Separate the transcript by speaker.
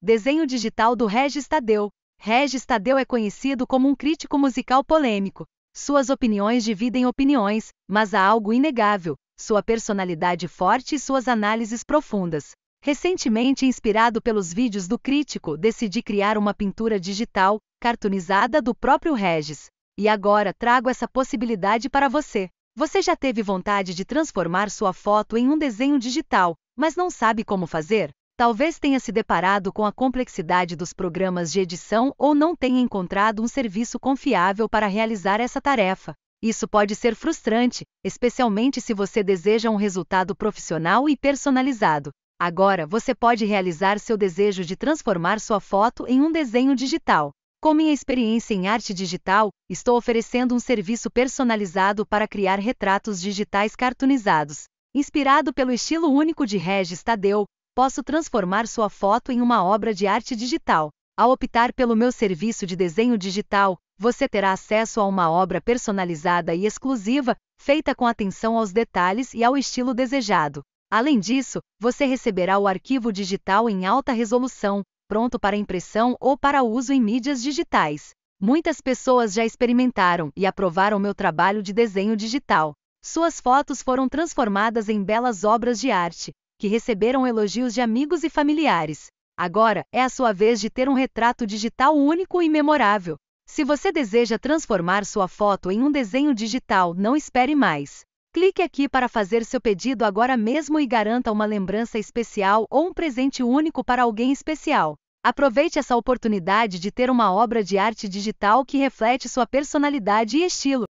Speaker 1: Desenho digital do Regis Tadeu. Regis Tadeu é conhecido como um crítico musical polêmico. Suas opiniões dividem opiniões, mas há algo inegável: sua personalidade forte e suas análises profundas. Recentemente inspirado pelos vídeos do crítico, decidi criar uma pintura digital, cartunizada do próprio Regis. E agora trago essa possibilidade para você. Você já teve vontade de transformar sua foto em um desenho digital, mas não sabe como fazer? talvez tenha se deparado com a complexidade dos programas de edição ou não tenha encontrado um serviço confiável para realizar essa tarefa. Isso pode ser frustrante, especialmente se você deseja um resultado profissional e personalizado. Agora você pode realizar seu desejo de transformar sua foto em um desenho digital. Com minha experiência em arte digital, estou oferecendo um serviço personalizado para criar retratos digitais cartoonizados. Inspirado pelo estilo único de Regis Tadeu, posso transformar sua foto em uma obra de arte digital. Ao optar pelo meu serviço de desenho digital, você terá acesso a uma obra personalizada e exclusiva, feita com atenção aos detalhes e ao estilo desejado. Além disso, você receberá o arquivo digital em alta resolução, pronto para impressão ou para uso em mídias digitais. Muitas pessoas já experimentaram e aprovaram meu trabalho de desenho digital. Suas fotos foram transformadas em belas obras de arte, que receberam elogios de amigos e familiares. Agora é a sua vez de ter um retrato digital único e memorável. Se você deseja transformar sua foto em um desenho digital, não espere mais. Clique aqui para fazer seu pedido agora mesmo e garanta uma lembrança especial ou um presente único para alguém especial. Aproveite essa oportunidade de ter uma obra de arte digital que reflete sua personalidade e estilo.